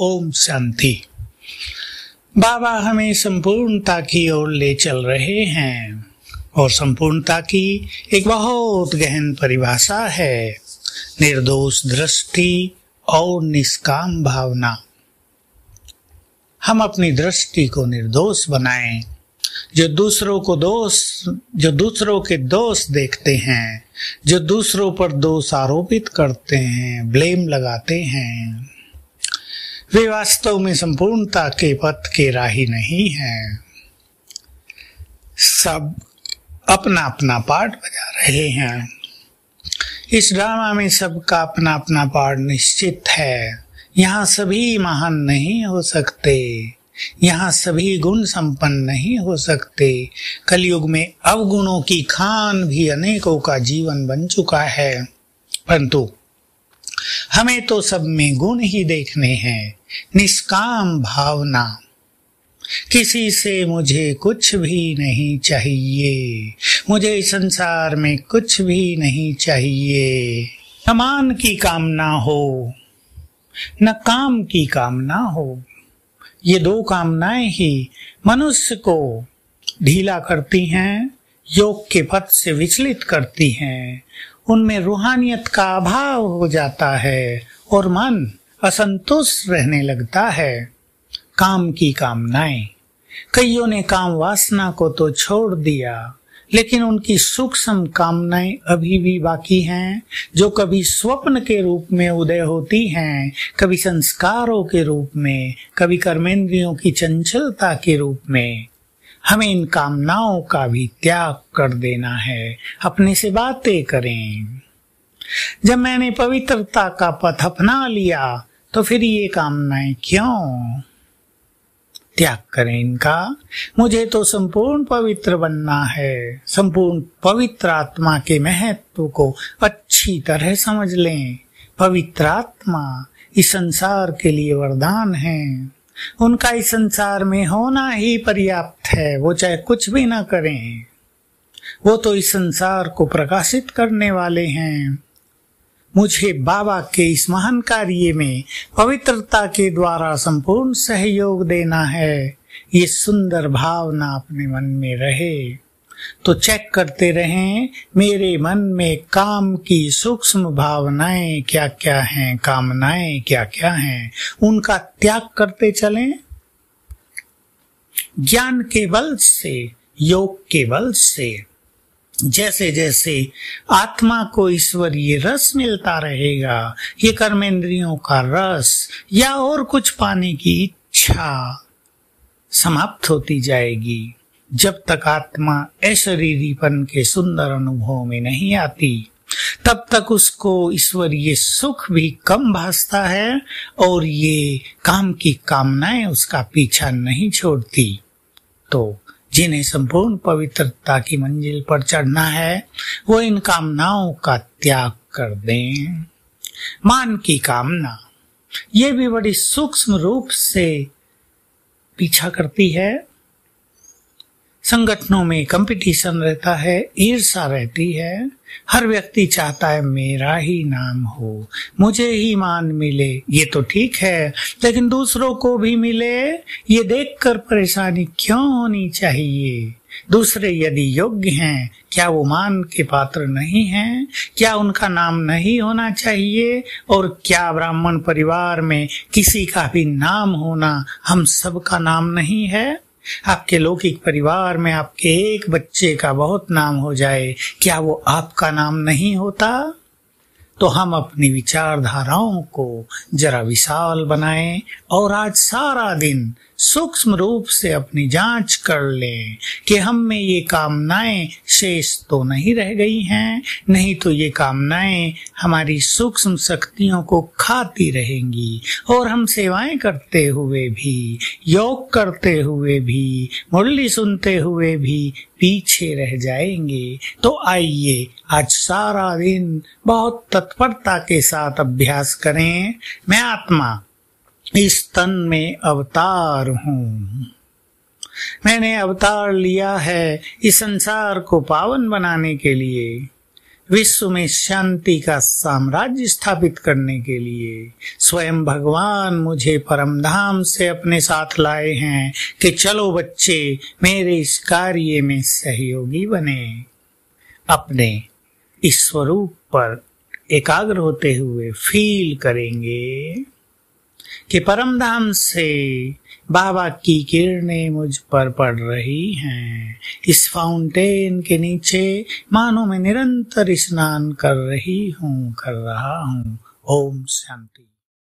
ओम शांति बाबा हमें संपूर्णता की ओर ले चल रहे हैं और संपूर्णता की एक बहुत गहन परिभाषा है निर्दोष दृष्टि और निष्काम भावना हम अपनी दृष्टि को निर्दोष बनाएं जो दूसरों को दोष जो दूसरों के दोष देखते हैं जो दूसरों पर दोष आरोपित करते हैं ब्लेम लगाते हैं वे वास्तव में संपूर्णता के पथ के राही नहीं हैं सब अपना अपना पार्ट बजा रहे हैं इस ड्रामा में सबका अपना अपना पार्ट निश्चित है यहाँ सभी महान नहीं हो सकते यहाँ सभी गुण संपन्न नहीं हो सकते कलयुग में अवगुणों की खान भी अनेकों का जीवन बन चुका है परंतु हमें तो सब में गुण ही देखने हैं निष्काम भावना किसी से मुझे कुछ भी नहीं चाहिए मुझे संसार में कुछ भी नहीं चाहिए समान की कामना हो न काम की कामना हो ये दो कामनाएं ही मनुष्य को ढीला करती हैं योग के पथ से विचलित करती हैं उनमें रूहानियत का अभाव हो जाता है और मन असंतुष्ट रहने लगता है काम की कामनाएं कईयों ने काम वासना को तो छोड़ दिया लेकिन उनकी सूक्ष्म कामनाएं अभी भी बाकी हैं जो कभी स्वप्न के रूप में उदय होती हैं कभी संस्कारों के रूप में कभी कर्मेंद्रियों की चंचलता के रूप में हमें इन कामनाओं का भी त्याग कर देना है अपने से बातें करें जब मैंने पवित्रता का पथ अपना लिया तो फिर ये कामनाएं क्यों त्याग करें इनका मुझे तो संपूर्ण पवित्र बनना है संपूर्ण पवित्र आत्मा के महत्व को अच्छी तरह समझ लें पवित्र आत्मा इस संसार के लिए वरदान है उनका इस संसार में होना ही पर्याप्त है वो चाहे कुछ भी ना करें वो तो इस संसार को प्रकाशित करने वाले हैं मुझे बाबा के इस महान कार्य में पवित्रता के द्वारा संपूर्ण सहयोग देना है ये सुंदर भावना अपने मन में रहे तो चेक करते रहें मेरे मन में काम की सूक्ष्म भावनाएं क्या क्या हैं कामनाएं क्या क्या हैं उनका त्याग करते चलें ज्ञान के बल से योग के बल से जैसे जैसे आत्मा को ईश्वरीय रस मिलता रहेगा ये कर्मेंद्रियों का रस या और कुछ पाने की इच्छा समाप्त होती जाएगी जब तक आत्मा ऐश्वरीपन के सुंदर अनुभव में नहीं आती तब तक उसको ईश्वरीय सुख भी कम भासता है और ये काम की कामनाएं उसका पीछा नहीं छोड़ती तो जिन्हें संपूर्ण पवित्रता की मंजिल पर चढ़ना है वो इन कामनाओं का त्याग कर दें मान की कामना ये भी बड़ी सूक्ष्म रूप से पीछा करती है संगठनों में कंपटीशन रहता है ईर्षा रहती है हर व्यक्ति चाहता है मेरा ही नाम हो मुझे ही मान मिले ये तो ठीक है लेकिन दूसरों को भी मिले ये देखकर परेशानी क्यों होनी चाहिए दूसरे यदि योग्य हैं क्या वो मान के पात्र नहीं हैं क्या उनका नाम नहीं होना चाहिए और क्या ब्राह्मण परिवार में किसी का भी नाम होना हम सबका नाम नहीं है आपके लौकिक परिवार में आपके एक बच्चे का बहुत नाम हो जाए क्या वो आपका नाम नहीं होता तो हम अपनी विचारधाराओं को जरा विशाल बनाएं और आज सारा दिन सूक्ष्म रूप से अपनी जांच कर लें कि हम में ये कामनाएं शेष तो नहीं रह गई हैं नहीं तो ये कामनाएं हमारी सूक्ष्म शक्तियों को खाती रहेंगी और हम सेवाएं करते हुए भी योग करते हुए भी मुरली सुनते हुए भी पीछे रह जाएंगे तो आइए आज सारा दिन बहुत तत्परता के साथ अभ्यास करें मैं आत्मा इस तन में अवतार हूँ मैंने अवतार लिया है इस संसार को पावन बनाने के लिए विश्व में शांति का साम्राज्य स्थापित करने के लिए स्वयं भगवान मुझे परम धाम से अपने साथ लाए हैं कि चलो बच्चे मेरे इस कार्य में सहयोगी बने अपने इस स्वरूप पर एकाग्र होते हुए फील करेंगे कि परम धाम से बाबा की किरणें मुझ पर पड़ रही हैं इस फाउंटेन के नीचे मानो मैं निरंतर स्नान कर रही हूँ कर रहा हूँ ओम शांति